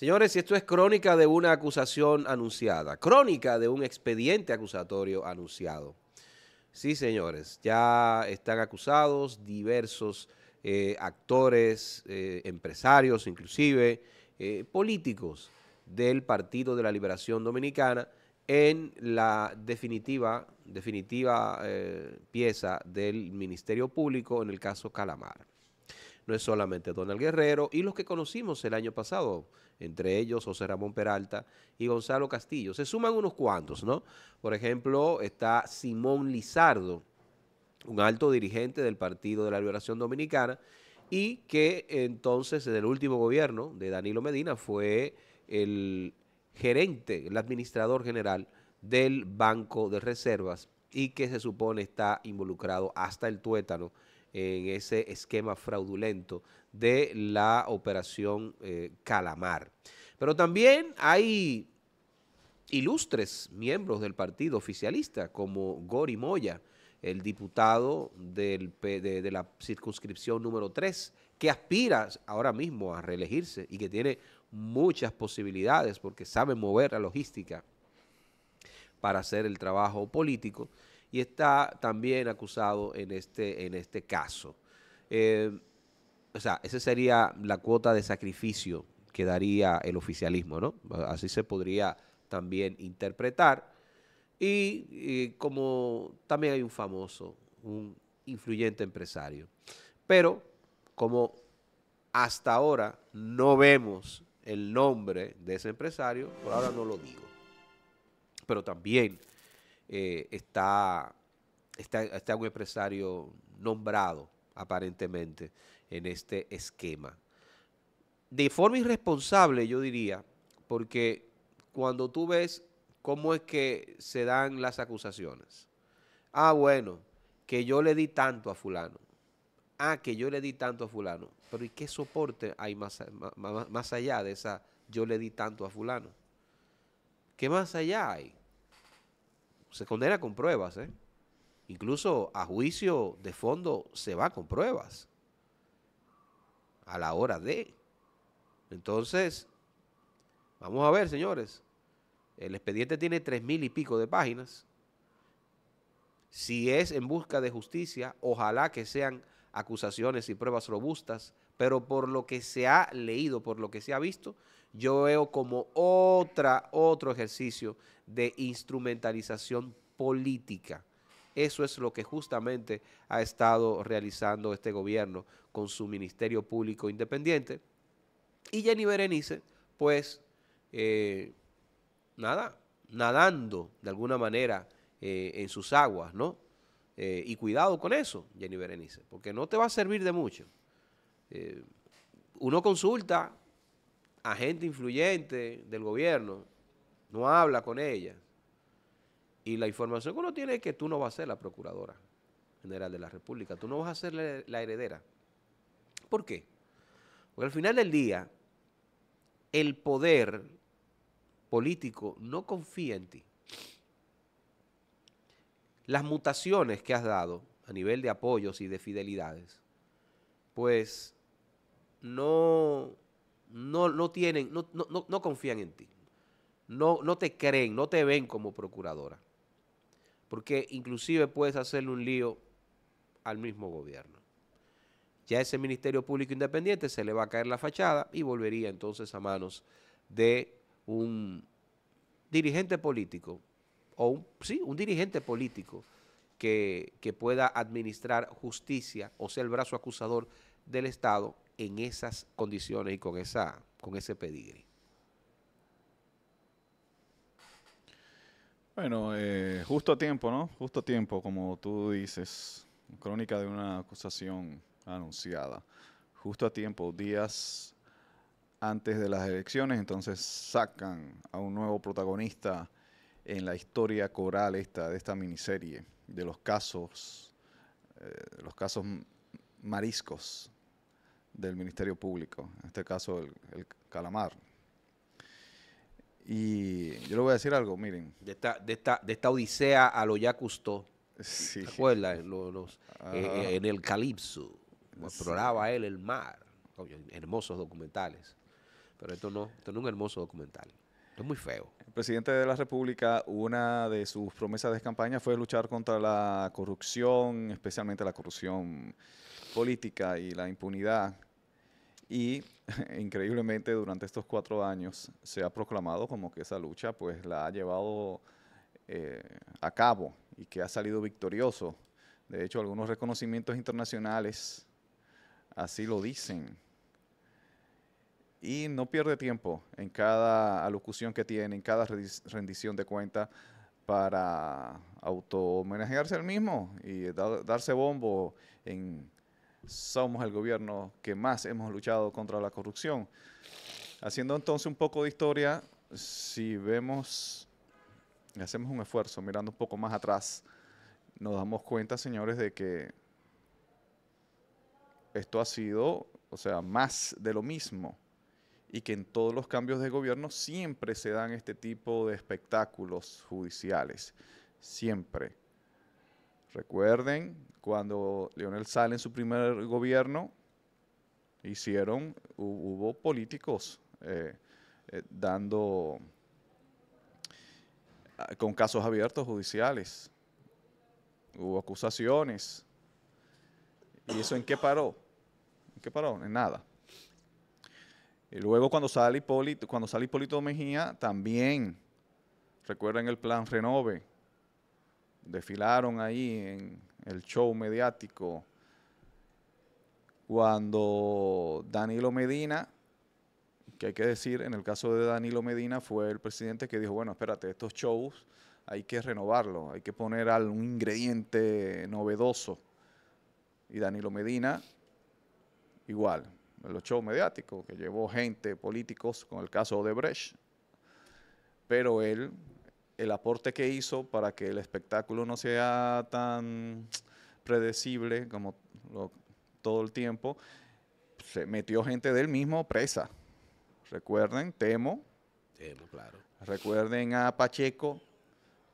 Señores, esto es crónica de una acusación anunciada, crónica de un expediente acusatorio anunciado. Sí, señores, ya están acusados diversos eh, actores, eh, empresarios inclusive, eh, políticos del Partido de la Liberación Dominicana en la definitiva, definitiva pieza del Ministerio Público en el caso Calamar no es solamente Donald Guerrero y los que conocimos el año pasado, entre ellos José Ramón Peralta y Gonzalo Castillo. Se suman unos cuantos, ¿no? Por ejemplo, está Simón Lizardo, un alto dirigente del Partido de la Liberación Dominicana, y que entonces en el último gobierno de Danilo Medina fue el gerente, el administrador general del Banco de Reservas y que se supone está involucrado hasta el tuétano en ese esquema fraudulento de la operación eh, Calamar. Pero también hay ilustres miembros del partido oficialista, como Gori Moya, el diputado de, de, la circunscripción número 3, que aspira ahora mismo a reelegirse y que tiene muchas posibilidades porque sabe mover la logística para hacer el trabajo político y está también acusado en este, en este caso. Eh, o sea, esa sería la cuota de sacrificio que daría el oficialismo, ¿no? Así se podría también interpretar. y como también hay un famoso, un influyente empresario. Pero como hasta ahora no vemos el nombre de ese empresario, por ahora no lo digo. Pero también eh, está, está, un empresario nombrado aparentemente en este esquema. De forma irresponsable, yo diría, porque cuando tú ves cómo es que se dan las acusaciones. Ah, bueno, que yo le di tanto a fulano. Ah, que yo le di tanto a fulano. Pero ¿y qué soporte hay más, más, más allá de esa yo le di tanto a fulano? ¿Qué más allá hay? se condena con pruebas, ¿eh? Incluso a juicio de fondo se va con pruebas a la hora de. Entonces, vamos a ver, señores. El expediente tiene tres mil y pico de páginas. Si es en busca de justicia, ojalá que sean acusaciones y pruebas robustas pero por lo que se ha leído, por lo que se ha visto, yo veo como otra, otro ejercicio de instrumentalización política. Eso es lo que justamente ha estado realizando este gobierno con su Ministerio Público Independiente. Y Jenny Berenice, pues, eh, nada, nadando de alguna manera eh, en sus aguas, ¿no? Eh, y cuidado con eso, Jenny Berenice, porque no te va a servir de mucho. Eh, uno consulta a gente influyente del gobierno, no habla con ella. Y la información que uno tiene es que tú no vas a ser la Procuradora General de la República, tú no vas a ser la, la heredera. ¿Por qué? Porque al final del día, el poder político no confía en ti. Las mutaciones que has dado a nivel de apoyos y de fidelidades, pues no, no, no tienen, no, no, no confían en ti. No, no te creen, no te ven como procuradora. Porque inclusive puedes hacerle un lío al mismo gobierno. Ya ese Ministerio Público Independiente se le va a caer la fachada y volvería entonces a manos de un dirigente político, o sí, un dirigente político que, que pueda administrar justicia o sea el brazo acusador del Estado en esas condiciones y con, esa, con ese pedigrí. Bueno, eh, justo a tiempo, ¿no? Justo a tiempo, como tú dices, crónica de una acusación anunciada. Justo a tiempo, días antes de las elecciones, entonces sacan a un nuevo protagonista en la historia coral esta, de esta miniserie, de los casos, eh, los casos mariscos del Ministerio Público, en este caso el, Calamar. Y yo le voy a decir algo, miren. De esta, de de esta odisea a lo ya custó. ¿se eh, eh, en el Calipso. Exploraba él el mar. hermosos documentales. Pero esto no, esto no es un hermoso documental. es muy feo. El presidente de la República, una de sus promesas de campaña fue luchar contra la corrupción, especialmente la corrupción política y la impunidad. Y increíblemente durante estos cuatro años se ha proclamado como que esa lucha pues la ha llevado eh, a cabo y que ha salido victorioso. De hecho, algunos reconocimientos internacionales así lo dicen. Y no pierde tiempo en cada alocución que tiene, en cada rendición de cuenta para auto homenajearse al mismo y darse bombo en somos el gobierno que más hemos luchado contra la corrupción. Haciendo entonces un poco de historia, si vemos, y hacemos un esfuerzo mirando un poco más atrás, nos damos cuenta, señores, de que esto ha sido, o sea, más de lo mismo y que en todos los cambios de gobierno siempre se dan este tipo de espectáculos judiciales, siempre. Recuerden, cuando Leonel sale en su primer gobierno, hicieron, hubo políticos eh, eh, dando ah, con casos abiertos judiciales, hubo acusaciones. ¿Y eso en qué paró? ¿En qué paró? En nada. Y luego cuando sale cuando sale Hipólito Mejía, también recuerden el plan Renove, desfilaron ahí en el show mediático cuando Danilo Medina, que hay que decir, en el caso de Danilo Medina fue el presidente que dijo, bueno, espérate, estos shows hay que renovarlos, hay que poner algún ingrediente novedoso. Y Danilo Medina, igual, en los shows mediáticos, que llevó gente, políticos, con el caso de Brecht. Pero él el aporte que hizo para que el espectáculo no sea tan predecible como lo, todo el tiempo, se metió gente del mismo presa. Recuerden, Temo. Temo, claro. Recuerden a Pacheco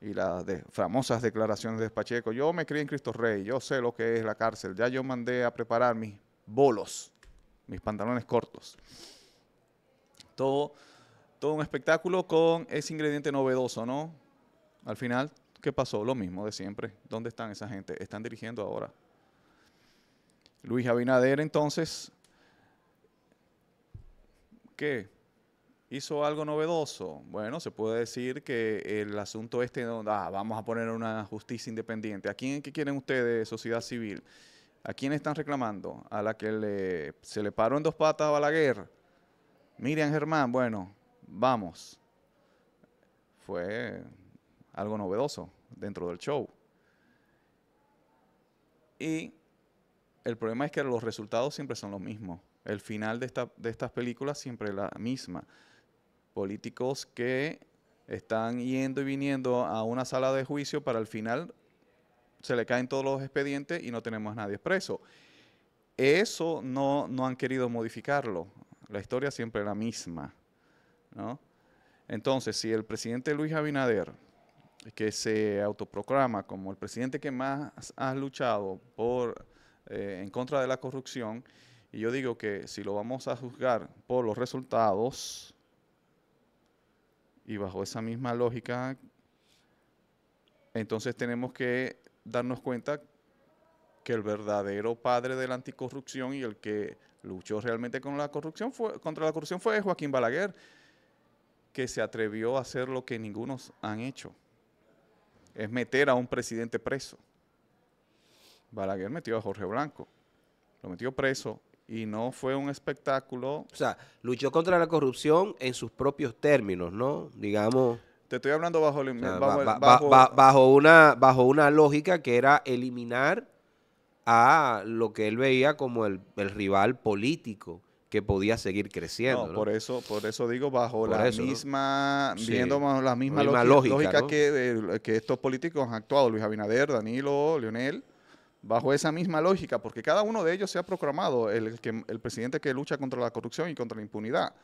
y las de, famosas declaraciones de Pacheco. Yo me crié en Cristo Rey, yo sé lo que es la cárcel. Ya yo mandé a preparar mis bolos, mis pantalones cortos. Todo todo un espectáculo con ese ingrediente novedoso, ¿no? Al final, ¿qué pasó? Lo mismo de siempre. ¿Dónde están esa gente? Están dirigiendo ahora. Luis Abinader, entonces, ¿qué? ¿Hizo algo novedoso? Bueno, se puede decir que el asunto este, ah, vamos a poner una justicia independiente. ¿A quién que quieren ustedes, sociedad civil? ¿A quién están reclamando? A la que se le paró en dos patas a Balaguer. Miriam Germán, bueno, vamos, fue algo novedoso dentro del show. Y el problema es que los resultados siempre son los mismos. El final de, estas películas siempre es la misma. Políticos que están yendo y viniendo a una sala de juicio para el final se le caen todos los expedientes y no tenemos a nadie preso. Eso no, no han querido modificarlo. La historia siempre es la misma. ¿no? Entonces, si el presidente Luis Abinader, que se autoproclama como el presidente que más ha luchado por, eh, en contra de la corrupción, y yo digo que si lo vamos a juzgar por los resultados, y bajo esa misma lógica, entonces tenemos que darnos cuenta que el verdadero padre de la anticorrupción y el que luchó realmente con la corrupción fue, contra la corrupción fue Joaquín Balaguer, que se atrevió a hacer lo que ninguno han hecho. Es meter a un presidente preso. Balaguer metió a Jorge Blanco. Lo metió preso y no fue un espectáculo. O sea, luchó contra la corrupción en sus propios términos, ¿no? Digamos. Te estoy hablando bajo, el, bajo, una, bajo una lógica que era eliminar a lo que él veía como el, el rival político que podía seguir creciendo. Por eso, por eso digo, bajo la misma, viendo la misma, lógica, que, estos políticos han actuado, Luis Abinader, Danilo, Leonel, bajo esa misma lógica, porque cada uno de ellos se ha proclamado el, que, el presidente que lucha contra la corrupción y contra la impunidad.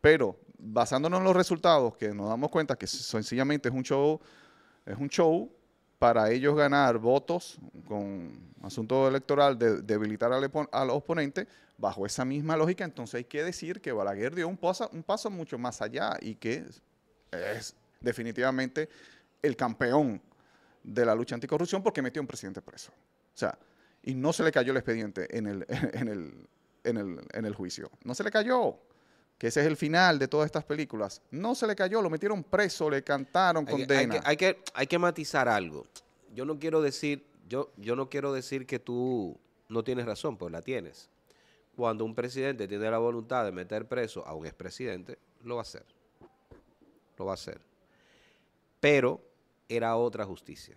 Pero basándonos en los resultados, que nos damos cuenta que sencillamente es un show, es un show para ellos ganar votos con asunto electoral, de debilitar al, oponente, bajo esa misma lógica, entonces hay que decir que Balaguer dio un paso, mucho más allá y que es definitivamente el campeón de la lucha anticorrupción porque metió a un presidente preso. O sea, y no se le cayó el expediente en el, en el juicio. No se le cayó que ese es el final de todas estas películas, no se le cayó, lo metieron preso, le cantaron condena. hay, que, hay, que, matizar algo. Yo no quiero decir, yo, yo no quiero decir que tú no tienes razón, pues la tienes. Cuando un presidente tiene la voluntad de meter preso a un expresidente, lo va a hacer. Lo va a hacer. Pero era otra justicia.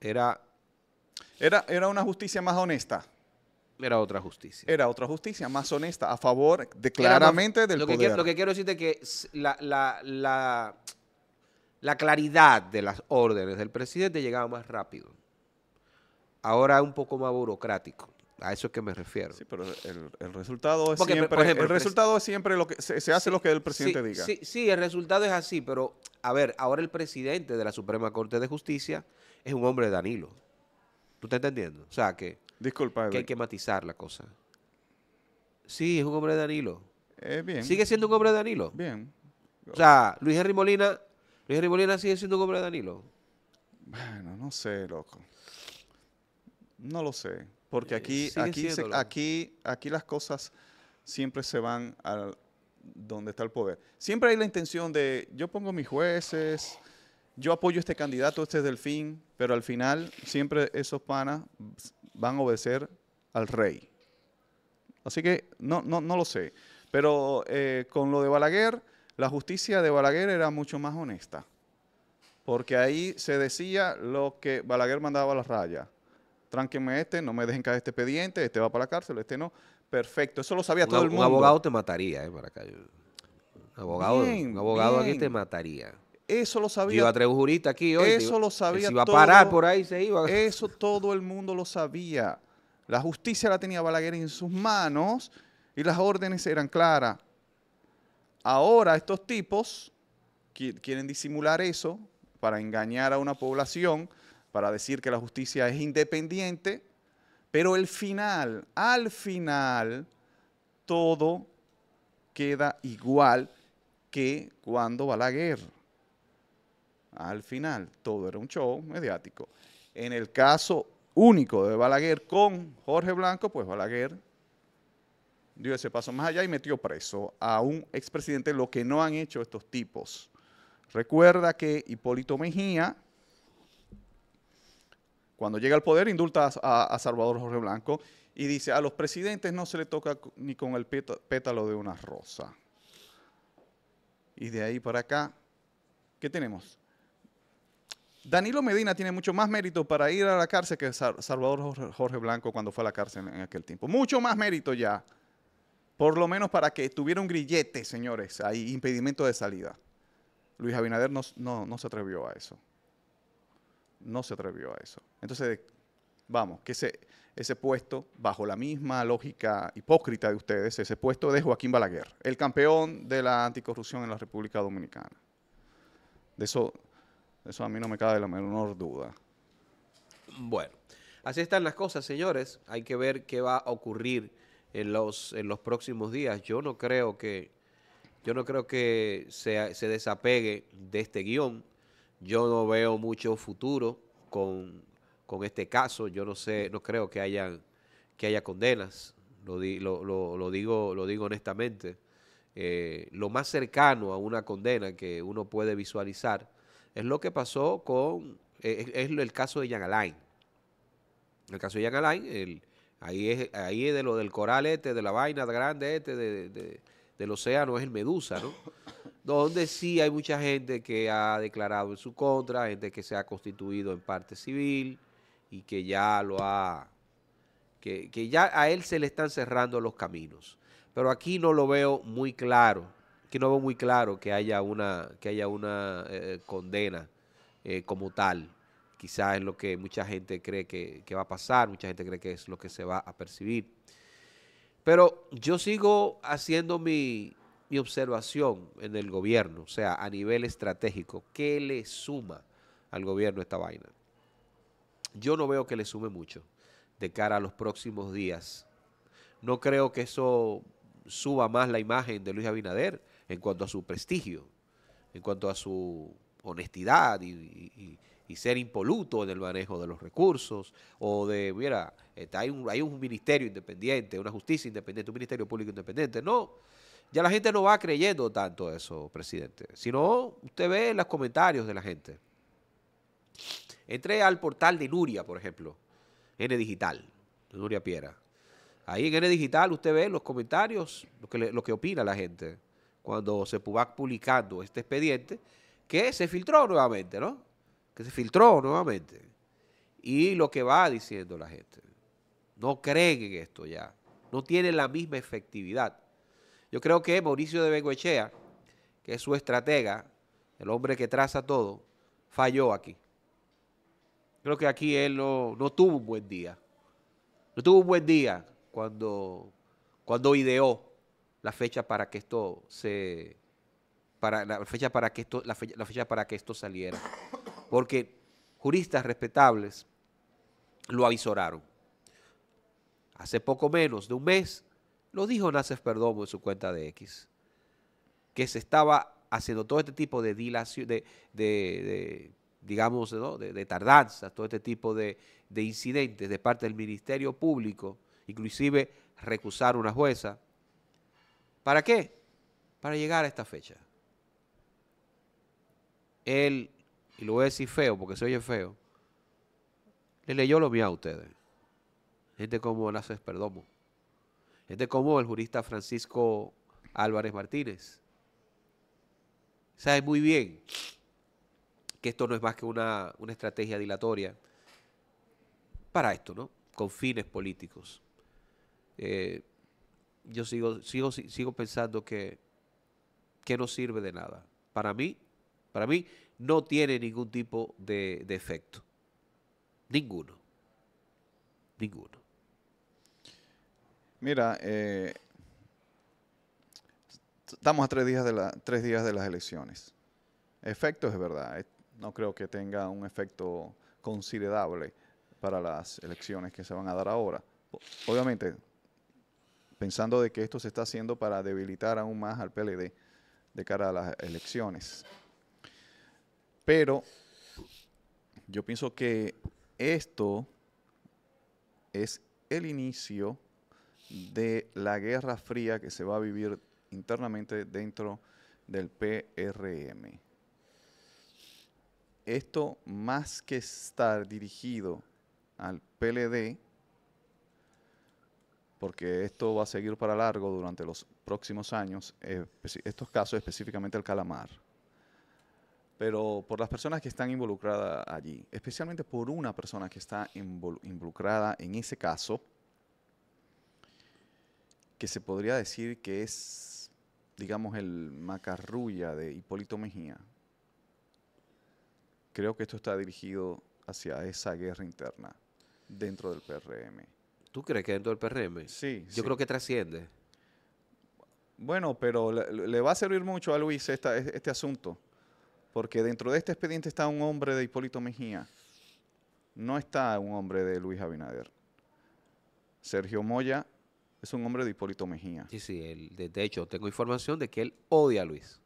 Era. Era, era una justicia más honesta. Era otra justicia. Era otra justicia, más honesta, a favor de, claramente del lo Que quiero, lo que quiero decirte es que la, la, claridad de las órdenes del presidente llegaba más rápido. Ahora es un poco más burocrático. A eso es que me refiero. Sí, pero el, resultado es siempre. el resultado es siempre lo que se, hace lo que el presidente diga. Sí, sí, el resultado es así, pero a ver, ahora el presidente de la Suprema Corte de Justicia es un hombre de Danilo. ¿Tú estás entendiendo? O sea que. Disculpa, que hay que matizar la cosa. Sí, es un hombre de Danilo. Eh, bien. Sigue siendo un hombre de Danilo. Bien. O sea, Luis Henry Molina, Luis Henry Molina sigue siendo un hombre de Danilo. Bueno, no sé, loco. No lo sé, porque eh, aquí, aquí, aquí, aquí las cosas siempre se van a donde está el poder. Siempre hay la intención de yo pongo mis jueces, yo apoyo este candidato, este es Delfín, pero al final siempre esos panas van a obedecer al rey. Así que no, no, no lo sé. Pero eh, con lo de Balaguer, la justicia de Balaguer era mucho más honesta. Porque ahí se decía lo que Balaguer mandaba a la raya: Tránquenme este, no me dejen caer este expediente, este va para la cárcel, este no. Perfecto, eso lo sabía todo el mundo. Un abogado te mataría, eh, para acá. abogado, un abogado aquí te mataría. Eso lo sabía. aquí Eso lo sabía. a parar por ahí, se iba. Eso todo el mundo lo sabía. La justicia la tenía Balaguer en sus manos y las órdenes eran claras. Ahora estos tipos quieren disimular eso para engañar a una población, para decir que la justicia es independiente, pero el final, al final, todo queda igual que cuando Balaguer. Al final, todo era un show mediático. En el caso único de Balaguer con Jorge Blanco, pues Balaguer dio ese paso más allá y metió preso a un expresidente, lo que no han hecho estos tipos. Recuerda que Hipólito Mejía, cuando llega al poder, indulta a, Salvador Jorge Blanco y dice, a los presidentes no se le toca ni con el pétalo de una rosa. Y de ahí para acá, ¿qué tenemos? Danilo Medina tiene mucho más mérito para ir a la cárcel que Salvador Jorge Blanco cuando fue a la cárcel en aquel tiempo. Mucho más mérito ya. Por lo menos para que tuviera un grillete, señores, hay impedimento de salida. Luis Abinader no, no, se atrevió a eso. No se atrevió a eso. Entonces, vamos, que ese, ese puesto, bajo la misma lógica hipócrita de ustedes, ese puesto de Joaquín Balaguer, el campeón de la anticorrupción en la República Dominicana. De eso eso a mí no me cabe la menor duda. Bueno, así están las cosas, señores. Hay que ver qué va a ocurrir en los, próximos días. Yo no creo que, yo no creo que se, desapegue de este guión. Yo no veo mucho futuro con, este caso. Yo no sé, no creo que haya, que haya condenas. Lo, digo, lo digo honestamente. Eh, lo más cercano a una condena que uno puede visualizar es lo que pasó con, eh, es, el caso de Yang Alain. El caso de Yang Alain, ahí, es, ahí de lo del coral este, de la vaina grande este, del océano, es el Medusa, ¿no? Donde sí hay mucha gente que ha declarado en su contra, gente que se ha constituido en parte civil y que ya lo ha, que, que ya a él se le están cerrando los caminos. Pero aquí no lo veo muy claro que no veo muy claro que haya una, que haya una eh, condena eh, como tal. Quizás es lo que mucha gente cree que, va a pasar, mucha gente cree que es lo que se va a percibir. Pero yo sigo haciendo mi, mi observación en el gobierno, o sea, a nivel estratégico, ¿qué le suma al gobierno esta vaina? Yo no veo que le sume mucho de cara a los próximos días. No creo que eso suba más la imagen de Luis Abinader en cuanto a su prestigio, en cuanto a su honestidad y, ser impoluto en el manejo de los recursos, o de, mira, este, hay, un, ministerio independiente, una justicia independiente, un ministerio público independiente. No, ya la gente no va creyendo tanto eso, presidente, sino usted ve los comentarios de la gente. Entré al portal de Nuria, por ejemplo, N Digital, de Nuria Piera. Ahí en N Digital usted ve los comentarios, lo que opina la gente cuando se va publicando este expediente, que se filtró nuevamente, ¿no? Que se filtró nuevamente. Y lo que va diciendo la gente. No creen en esto ya. No tienen la misma efectividad. Yo creo que Mauricio de Bengoechea, que es su estratega, el hombre que traza todo, falló aquí. Creo que aquí él no, no tuvo un buen día. No tuvo un buen día cuando, cuando ideó la fecha para que esto se para la fecha para que esto la fecha, la fecha para que esto saliera, porque juristas respetables lo avisoraron. Hace poco menos de un mes lo dijo Naces Perdomo en su cuenta de X, que se estaba haciendo todo este tipo de dilación, de, digamos, de, de, tardanzas, todo este tipo de, de incidentes de parte del Ministerio Público, inclusive recusar una jueza, ¿Para qué? Para llegar a esta fecha. Él, y lo voy a decir feo porque se oye feo, le leyó lo mío a ustedes. Gente como Velázquez Perdomo. Gente como el jurista Francisco Álvarez Martínez. Sabe muy bien que esto no es más que una, una estrategia dilatoria para esto, ¿no? Con fines políticos. Eh, yo sigo, sigo, sigo pensando que, que no sirve de nada. Para mí, para mí no tiene ningún tipo de, de efecto. Ninguno. Ninguno. Mira, eh, estamos a tres días, de la, tres días de las elecciones. Efecto es verdad. Eh, no creo que tenga un efecto considerable para las elecciones que se van a dar ahora. Obviamente, pensando de que esto se está haciendo para debilitar aún más al PLD de cara a las elecciones. Pero yo pienso que esto es el inicio de la guerra fría que se va a vivir internamente dentro del PRM. Esto más que estar dirigido al PLD, porque esto va a seguir para largo durante los próximos años, estos casos específicamente el calamar, pero por las personas que están involucradas allí, especialmente por una persona que está involucrada en ese caso, que se podría decir que es, digamos, el macarrulla de Hipólito Mejía. Creo que esto está dirigido hacia esa guerra interna dentro del PRM. ¿Tú crees que dentro del PRM? Sí. Yo creo que trasciende. Bueno, pero le, va a servir mucho a Luis este asunto, porque dentro de este expediente está un hombre de Hipólito Mejía, no está un hombre de Luis Abinader. Sergio Moya es un hombre de Hipólito Mejía. Sí, sí, él, de, hecho tengo información de que él odia a Luis.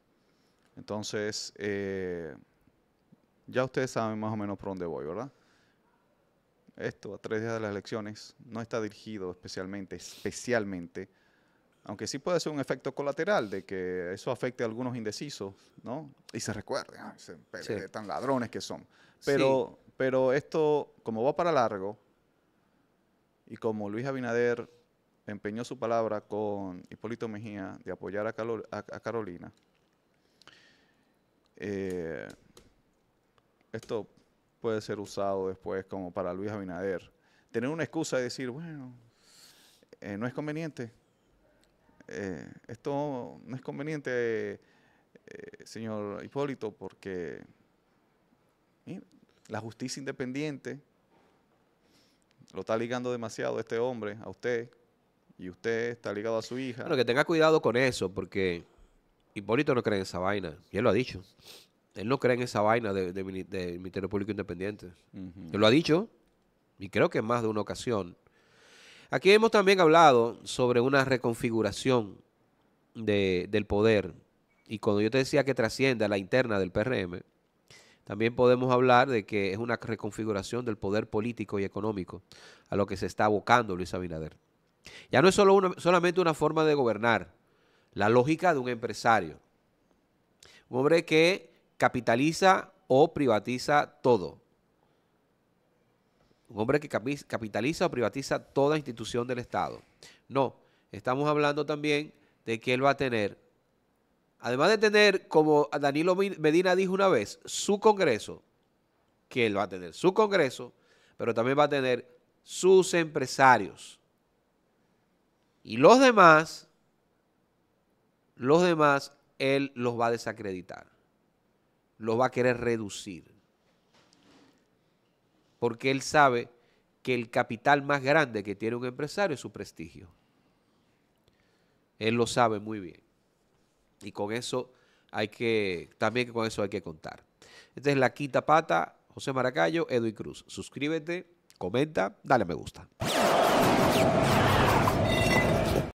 Entonces, eh, ya ustedes saben más o menos por dónde voy, ¿verdad? esto a tres días de las elecciones no está dirigido especialmente, especialmente, aunque sí puede ser un efecto colateral de que eso afecte a algunos indecisos, ¿no? Y se recuerden, tan ladrones que son. Pero, pero esto, como va para largo, y como Luis Abinader empeñó su palabra con Hipólito Mejía de apoyar a, Carolina, eh, esto puede ser usado después como para Luis Abinader. Tener una excusa de decir, bueno, eh, no es conveniente. Eh, esto no es conveniente, eh, señor Hipólito, porque la justicia independiente lo está ligando demasiado este hombre a usted y usted está ligado a su hija. Bueno, que tenga cuidado con eso, porque Hipólito no cree en esa vaina, y lo ha dicho. Él no cree en esa vaina de, Ministerio Público Independiente. lo ha dicho, y creo que en más de una ocasión. Aquí hemos también hablado sobre una reconfiguración del poder. Y cuando yo te decía que trasciende a la interna del PRM, también podemos hablar de que es una reconfiguración del poder político y económico a lo que se está abocando Luis Abinader. Ya no es solamente una forma de gobernar, la lógica de un empresario. Un hombre que capitaliza o privatiza todo. Un hombre que capitaliza o privatiza toda institución del Estado. No, estamos hablando también de que él va a tener, además de tener, como Danilo Medina dijo una vez, su Congreso, que él va a tener su Congreso, pero también va a tener sus empresarios. Y los demás, los demás, él los va a desacreditar lo va a querer reducir. Porque él sabe que el capital más grande que tiene un empresario es su prestigio. Él lo sabe muy bien. Y con eso hay que, también con eso hay que contar. Esta es la quinta pata, José Maracayo, Edwin Cruz. Suscríbete, comenta, dale me gusta.